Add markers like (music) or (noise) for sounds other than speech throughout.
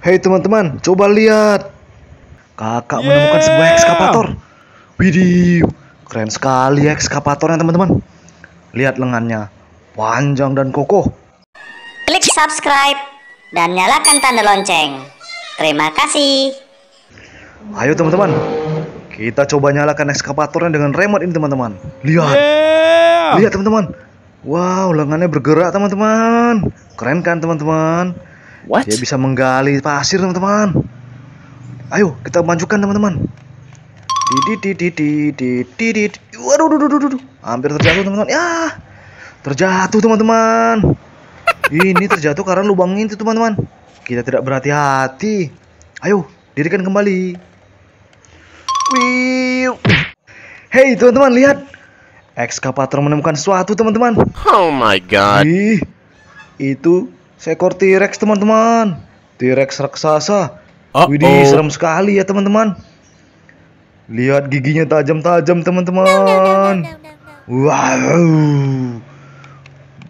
Hei teman-teman, coba lihat. Kakak yeah. menemukan sebuah ekskavator. Widih, keren sekali ekskavatornya teman-teman. Lihat lengannya, panjang dan kokoh. Klik subscribe dan nyalakan tanda lonceng. Terima kasih. Ayo teman-teman, kita coba nyalakan ekskavatornya dengan remote ini teman-teman. Lihat. Yeah. Lihat teman-teman. Wow, lengannya bergerak teman-teman. Keren kan teman-teman? What? Dia bisa menggali pasir, teman-teman. Ayo, kita majukan, teman-teman. hampir terjatuh, teman-teman. Ya, terjatuh, teman-teman. Ini terjatuh karena lubang itu, teman-teman. Kita tidak berhati-hati. Ayo, dirikan kembali. Wih. Hey, teman-teman, lihat. Ekskavator menemukan sesuatu, teman-teman. Oh my god. Ih, itu Seekor T-Rex teman-teman. T-Rex raksasa. Uh -oh. Widih, serem sekali ya teman-teman. Lihat giginya tajam-tajam teman-teman. Wow.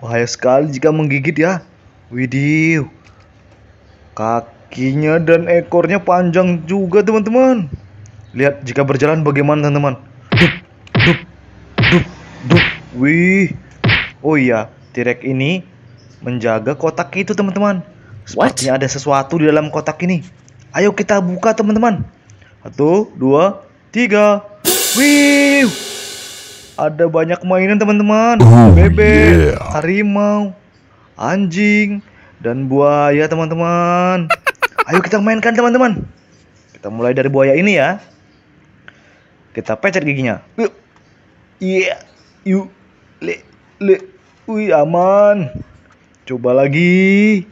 Bahaya sekali jika menggigit ya. Widih. Kakinya dan ekornya panjang juga teman-teman. Lihat jika berjalan bagaimana teman-teman. Dup, dup, dup, dup. Wih. Oh iya, T-Rex ini menjaga kotak itu teman-teman. Sepertinya ada sesuatu di dalam kotak ini. Ayo kita buka teman-teman. Satu, dua, tiga. Wih, ada banyak mainan teman-teman. Oh, Bebek, yeah. harimau, anjing, dan buaya teman-teman. Ayo kita mainkan teman-teman. Kita mulai dari buaya ini ya. Kita pecet giginya. Iya, yeah. yuk, le, le, wih aman. Coba lagi.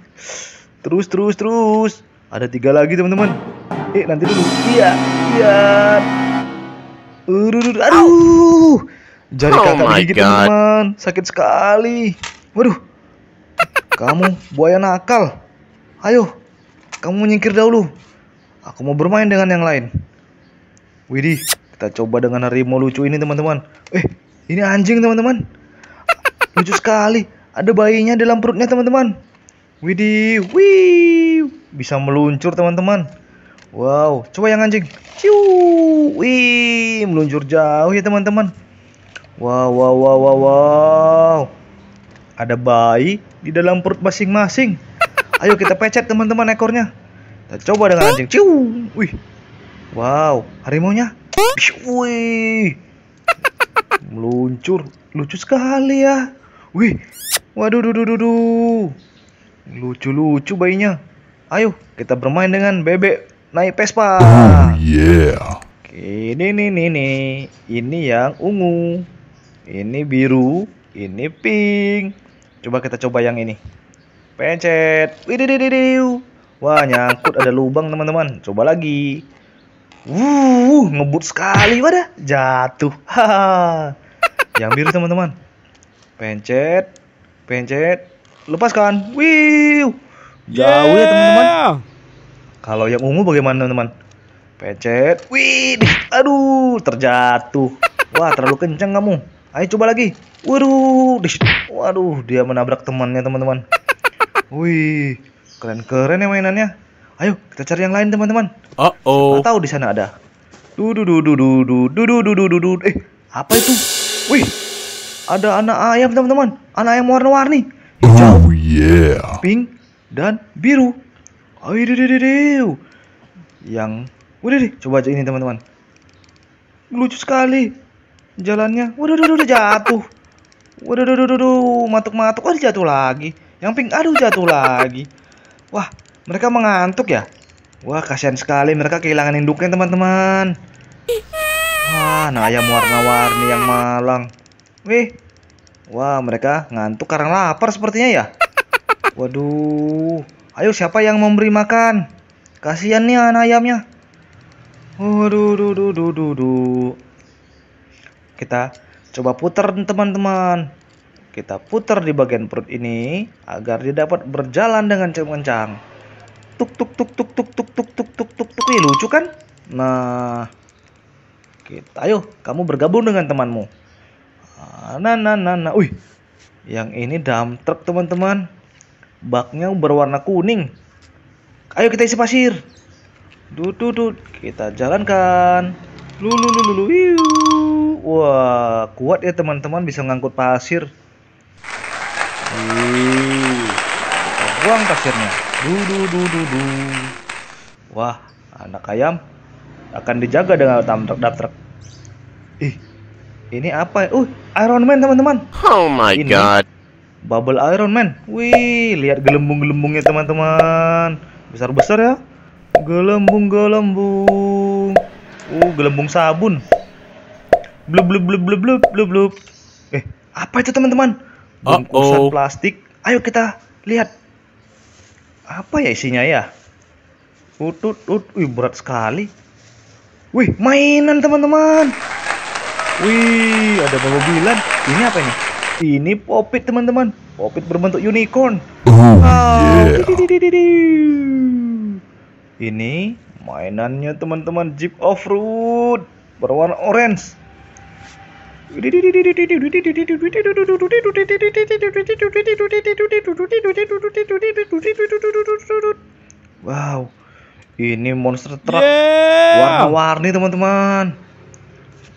Terus, terus, terus. Ada tiga lagi teman-teman. Eh, nanti dulu. Iya, iya. Aduh, aduh. Jari oh kakak teman. Sakit sekali. Waduh. Kamu buaya nakal. Ayo, kamu nyingkir dahulu. Aku mau bermain dengan yang lain. Widih, kita coba dengan harimau lucu ini teman-teman. Eh, ini anjing teman-teman. Lucu sekali ada bayinya dalam perutnya teman-teman. Widih, wih, bisa meluncur teman-teman. Wow, coba yang anjing. Ciu, wih, meluncur jauh ya teman-teman. Wow, wow, wow, wow, wow. Ada bayi di dalam perut masing-masing. Ayo kita pecet teman-teman ekornya. Kita coba dengan anjing. Ciu, wih. Wow, harimaunya. Wih meluncur lucu sekali ya wih Waduh, duh, duh, duh, duh. Lucu-lucu bayinya. Ayo, kita bermain dengan bebek naik Vespa. Oh, yeah. Oke, Ini ini, nih nih. Ini yang ungu. Ini biru, ini pink. Coba kita coba yang ini. Pencet. Wah, nyangkut ada lubang, teman-teman. Coba lagi. Wuh, ngebut sekali wadah. Jatuh. (laughs) Haha. yang biru, teman-teman. Pencet pencet lepaskan wih jauh yeah. ya teman-teman kalau yang ungu bagaimana teman-teman pencet wih aduh terjatuh wah terlalu kencang kamu ayo coba lagi waduh waduh dia menabrak temannya teman-teman wih keren keren ya mainannya ayo kita cari yang lain teman-teman uh oh Nggak tahu di sana ada dudu dudu dudu dudu dudu dudu eh apa itu wih ada anak ayam teman-teman anak ayam warna-warni oh, hijau oh, yeah. pink dan biru Aduh, yang udah deh coba aja ini teman-teman lucu sekali jalannya waduh waduh waduh jatuh waduh waduh waduh matuk matuk oh jatuh lagi yang pink aduh jatuh lagi wah mereka mengantuk ya wah kasihan sekali mereka kehilangan induknya teman-teman wah nah ayam warna-warni yang malang Wih, wah mereka ngantuk karena lapar sepertinya ya. (laughs) Waduh, ayo siapa yang memberi makan? Kasihan nih anak ayamnya. Waduh, duh, duh, duh, duh, duh. Kita coba putar teman-teman. Kita putar di bagian perut ini agar dia dapat berjalan dengan kencang. Tuk tuk tuk tuk tuk tuk tuk tuk tuk tuk tuk. Ih, lucu kan? Nah, kita ayo kamu bergabung dengan temanmu. Ah, nah, nah, nah, nah. Wih, yang ini dump truck teman-teman. Baknya berwarna kuning. Ayo kita isi pasir. Duduk, duduk. Kita jalankan. Lulu, lulu, lulu. Wah, kuat ya teman-teman bisa ngangkut pasir. Wih, kita buang pasirnya. Dudu, dudu, dudu. Wah, anak ayam akan dijaga dengan dump truck, dump truck. Ih, ini apa? Uh, Iron Man teman-teman. Oh my ini. god. Bubble Iron Man. Wih, lihat gelembung-gelembungnya teman-teman. Besar-besar ya. Gelembung-gelembung. Uh, gelembung sabun. Blub blub blub blub blub blub blub. Eh, apa itu teman-teman? Bungkusan uh -oh. plastik. Ayo kita lihat. Apa ya isinya ya? Utut utut. wih berat sekali. Wih, mainan teman-teman. Wih, ada mobilan. Ini apa ini? Ini popit teman-teman. Popit berbentuk unicorn. Oh, oh yeah. Ini mainannya teman-teman Jeep off-road berwarna orange. Wow, ini monster truck yeah. warna-warni teman-teman.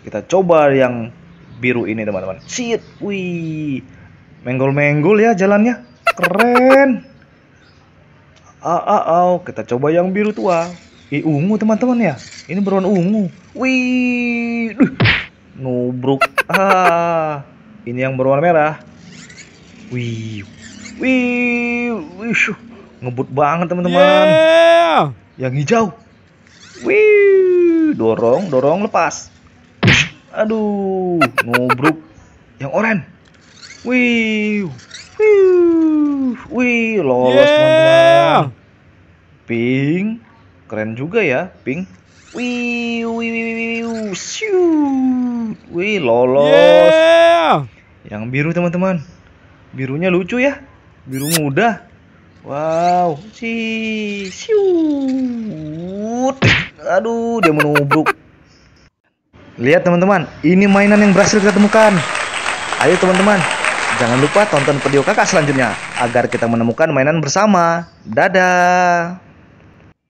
Kita coba yang biru ini teman-teman. Shit, wih. menggul-menggul ya jalannya. Keren. Ah, ah, ah, kita coba yang biru tua. Ini ungu teman-teman ya. Ini berwarna ungu. Wih. Duh. Nubruk. Ah. Ini yang berwarna merah. Wih. Wih. Wih. Ngebut banget teman-teman. Yeah. Yang hijau. Wih, dorong, dorong, lepas. Aduh, nubruk yang oren. Wih. Wih, wih lolos yeah. Pink, keren juga ya, pink. Wih, wih, wih, wih, wih, shoot. Wih, lolos. Yeah. Yang biru teman-teman. Birunya lucu ya. Biru muda. Wow, si shoot. Aduh, dia menubruk. Lihat teman-teman, ini mainan yang berhasil kita temukan. Ayo teman-teman, jangan lupa tonton video kakak selanjutnya agar kita menemukan mainan bersama. Dadah!